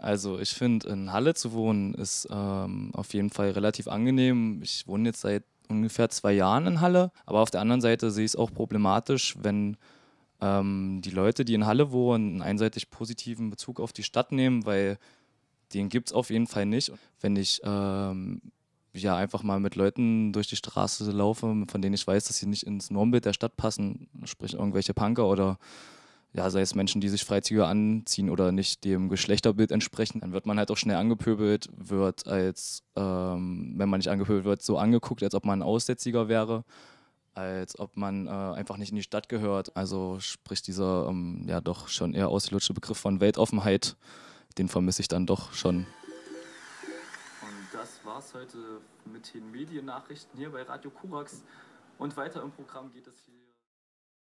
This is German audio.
Also ich finde, in Halle zu wohnen ist ähm, auf jeden Fall relativ angenehm. Ich wohne jetzt seit ungefähr zwei Jahren in Halle, aber auf der anderen Seite sehe ich es auch problematisch, wenn ähm, die Leute, die in Halle wohnen, einen einseitig positiven Bezug auf die Stadt nehmen, weil den gibt es auf jeden Fall nicht. Wenn ich ähm, ja einfach mal mit Leuten durch die Straße laufe, von denen ich weiß, dass sie nicht ins Normbild der Stadt passen, sprich irgendwelche Punker oder ja, sei es Menschen, die sich freizügiger anziehen oder nicht dem Geschlechterbild entsprechen, dann wird man halt auch schnell angepöbelt, wird als, ähm, wenn man nicht angepöbelt wird, so angeguckt, als ob man ein Aussätziger wäre, als ob man äh, einfach nicht in die Stadt gehört. Also spricht dieser ähm, ja doch schon eher ausgelutschte Begriff von Weltoffenheit, den vermisse ich dann doch schon. Und das war's heute mit den Mediennachrichten hier bei Radio Kurax. Und weiter im Programm geht es hier.